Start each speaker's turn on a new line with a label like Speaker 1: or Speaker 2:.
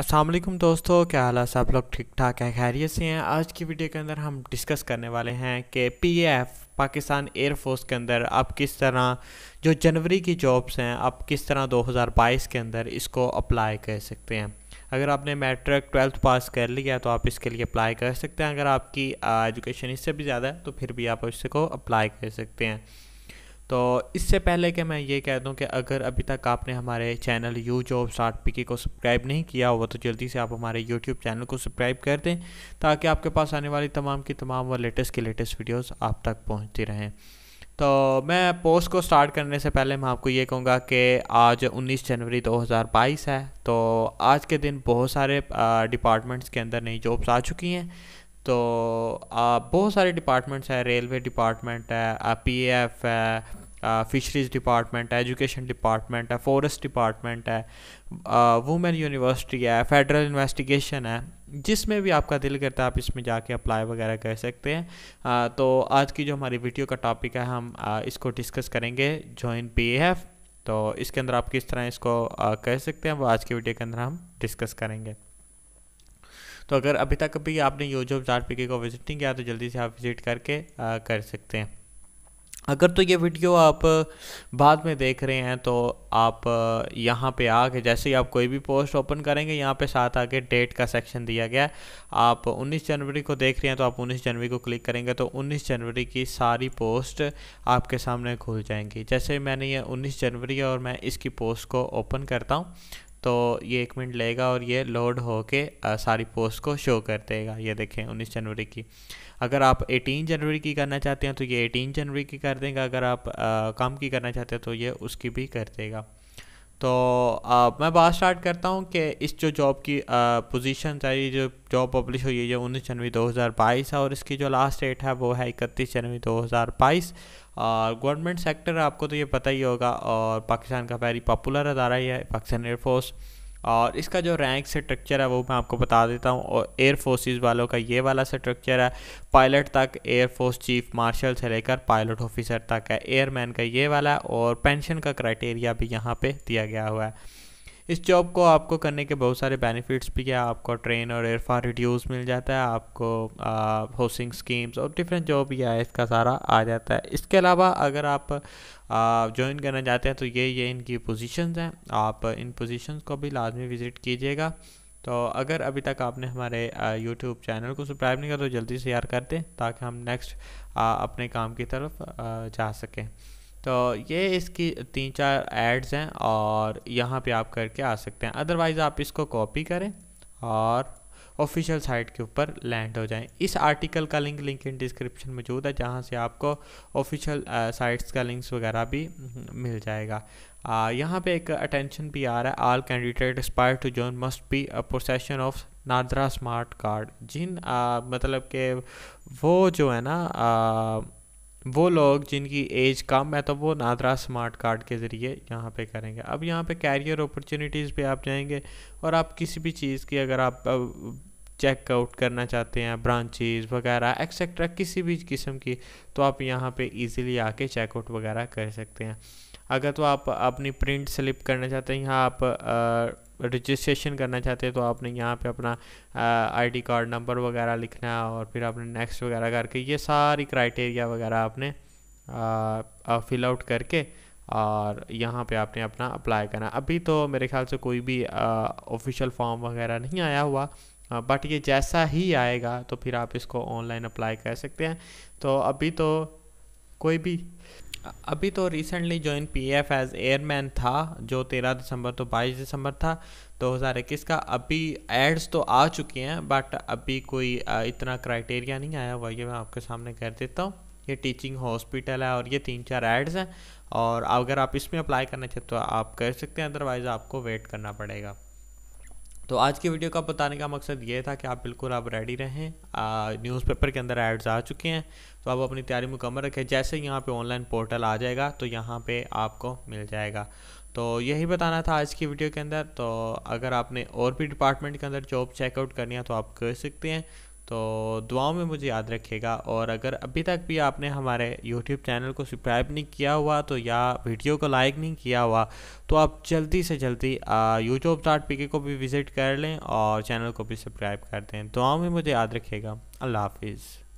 Speaker 1: असलम दोस्तों क्या हाल है सब लोग ठीक ठाक हैं खैरियत से हैं आज की वीडियो के अंदर हम डिस्कस करने वाले हैं कि पीएफ पाकिस्तान एयरफोर्स के अंदर आप किस तरह जो जनवरी की जॉब्स हैं आप किस तरह 2022 के अंदर इसको अप्लाई कर सकते हैं अगर आपने मैट्रिक ट्वेल्थ पास कर लिया तो आप इसके लिए अप्लाई कर सकते हैं अगर आपकी एजुकेशन इससे भी ज़्यादा है तो फिर भी आप इसको अप्लाई कर सकते हैं तो इससे पहले कि मैं ये कह दूं कि अगर अभी तक आपने हमारे channel U job start PK को सब्सक्राइब नहीं किया हुआ तो जल्दी से आप हमारे यूट्यूब चैनल को सब्सक्राइब कर दें ताकि आपके पास आने वाली तमाम की तमाम व लेटेस्ट की लेटेस्ट वीडियोज़ आप तक पहुँचती रहें तो मैं पोस्ट को स्टार्ट करने से पहले मैं आपको ये कहूँगा कि आज 19 जनवरी 2022 है तो आज के दिन बहुत सारे डिपार्टमेंट्स के अंदर नई जॉब्स आ चुकी हैं तो बहुत सारे डिपार्टमेंट्स हैं रेलवे डिपार्टमेंट है पी एफ है फिशरीज डिपार्टमेंट है एजुकेशन डिपार्टमेंट है फॉरेस्ट डिपार्टमेंट है वुमेन यूनिवर्सिटी है फेडरल इन्वेस्टिगेशन है जिसमें भी आपका दिल करता है आप इसमें जाके अप्लाई वगैरह कर सकते हैं आ, तो आज की जो हमारी वीडियो का टॉपिक है हम आ, इसको डिस्कस करेंगे जॉइन पी एफ तो इसके अंदर आप किस तरह इसको आ, कर सकते हैं वो आज की वीडियो के अंदर हम डिस्कस करेंगे तो अगर अभी तक भी आपने यो जॉब पी के को विजिट नहीं किया तो जल्दी से आप विजिट करके आ, कर सकते हैं अगर तो ये वीडियो आप बाद में देख रहे हैं तो आप यहाँ पे आके जैसे ही आप कोई भी पोस्ट ओपन करेंगे यहाँ पे साथ आके डेट का सेक्शन दिया गया है आप 19 जनवरी को देख रहे हैं तो आप 19 जनवरी को क्लिक करेंगे तो 19 जनवरी की सारी पोस्ट आपके सामने खुल जाएंगी जैसे मैंने ये 19 जनवरी है और मैं इसकी पोस्ट को ओपन करता हूँ तो ये एक मिनट लेगा और ये लोड होके सारी पोस्ट को शो कर देगा ये देखें 19 जनवरी की अगर आप 18 जनवरी की करना चाहते हैं तो ये 18 जनवरी की कर देगा अगर आप आ, काम की करना चाहते हैं तो ये उसकी भी कर देगा तो आ, मैं बात स्टार्ट करता हूँ कि इस जो जॉब की पोजीशन है ये जो जॉब पब्लिश हुई है ये उन्नीस जनवरी 2022 है और इसकी जो लास्ट डेट है वो है इकतीस जनवरी 2022 और गवर्नमेंट सेक्टर आपको तो ये पता ही होगा और पाकिस्तान का वेरी पॉपुलर अदारा ही है पाकिस्तान एयरफोर्स और इसका जो रैंक स्ट्रक्चर है वो मैं आपको बता देता हूँ और एयर फोर्सेस वालों का ये वाला स्ट्रक्चर है पायलट तक एयर फोर्स चीफ मार्शल से लेकर पायलट ऑफिसर तक है एयरमैन का ये वाला और पेंशन का क्राइटेरिया भी यहाँ पे दिया गया हुआ है इस जॉब को आपको करने के बहुत सारे बेनिफिट्स भी हैं आपको ट्रेन और एयरफार रिड्यूस मिल जाता है आपको हाउसिंग स्कीम्स और डिफरेंट जॉब भी है इसका सारा आ जाता है इसके अलावा अगर आप ज्वाइन करना चाहते हैं तो ये ये इनकी पोजीशंस हैं आप इन पोजीशंस को भी लाजमी विज़िट कीजिएगा तो अगर अभी तक आपने हमारे यूट्यूब चैनल को सब्सक्राइब नहीं किया तो जल्दी से यार कर दें ताकि हम नेक्स्ट अपने काम की तरफ जा सकें तो ये इसकी तीन चार एड्स हैं और यहाँ पे आप करके आ सकते हैं अदरवाइज़ आप इसको कॉपी करें और ऑफिशियल साइट के ऊपर लैंड हो जाएं इस आर्टिकल का लिंक लिंक इन डिस्क्रिप्शन मौजूद है जहाँ से आपको ऑफिशियल साइट्स uh, का लिंक्स वगैरह भी हम्म, मिल जाएगा आ, यहाँ पे एक अटेंशन भी आ रहा है all candidate aspire to join must be a possession of NADRA smart card जिन आ, मतलब के वो जो है ना आ, वो लोग जिनकी एज कम है तो वो नादरा स्मार्ट कार्ड के ज़रिए यहाँ पे करेंगे अब यहाँ पे कैरियर अपॉर्चुनिटीज़ पे आप जाएंगे और आप किसी भी चीज़ की अगर आप चेकआउट करना चाहते हैं ब्रांचेज वगैरह एक्सेट्रा किसी भी किस्म की तो आप यहाँ पे इजीली आके चेकआउट वगैरह कर सकते हैं अगर तो आप अपनी प्रिंट स्लिप करना चाहते हैं यहाँ आप आ, रजिस्ट्रेशन करना चाहते हैं तो आपने यहाँ पे अपना आईडी कार्ड नंबर वगैरह लिखना और फिर आपने नेक्स्ट वगैरह करके ये सारी क्राइटेरिया वगैरह आपने फिल आउट करके और यहाँ पे आपने अपना अप्लाई करना अभी तो मेरे ख्याल से कोई भी ऑफिशियल फॉर्म वगैरह नहीं आया हुआ बट ये जैसा ही आएगा तो फिर आप इसको ऑनलाइन अप्लाई कर सकते हैं तो अभी तो कोई भी अभी तो recently join P F as airman था जो तेरह दिसंबर तो बाईस दिसंबर था दो हज़ार इक्कीस का अभी एड्स तो आ चुके हैं बट अभी कोई इतना क्राइटेरिया नहीं आया हुआ ये मैं आपके सामने कर देता हूँ ये टीचिंग हॉस्पिटल है और ये तीन चार एड्स हैं और अगर आप इसमें अप्लाई करना चाहते हो तो आप कर सकते हैं अदरवाइज़ आपको वेट करना पड़ेगा तो आज की वीडियो का बताने का मकसद ये था कि आप बिल्कुल आप रेडी रहें न्यूज़पेपर के अंदर एड्स आ चुके हैं तो आप अपनी तैयारी मुकम्मल रखें जैसे यहाँ पे ऑनलाइन पोर्टल आ जाएगा तो यहाँ पे आपको मिल जाएगा तो यही बताना था आज की वीडियो के अंदर तो अगर आपने और भी डिपार्टमेंट के अंदर जॉब चेकआउट करनी है तो आप कर सकते हैं तो दुआओं में मुझे याद रखेगा और अगर अभी तक भी आपने हमारे YouTube चैनल को सब्सक्राइब नहीं किया हुआ तो या वीडियो को लाइक नहीं किया हुआ तो आप जल्दी से जल्दी यूट्यूब डॉट पी को भी विज़िट कर लें और चैनल को भी सब्सक्राइब कर दें दुआओं में मुझे याद रखेगा अल्लाह हाफिज़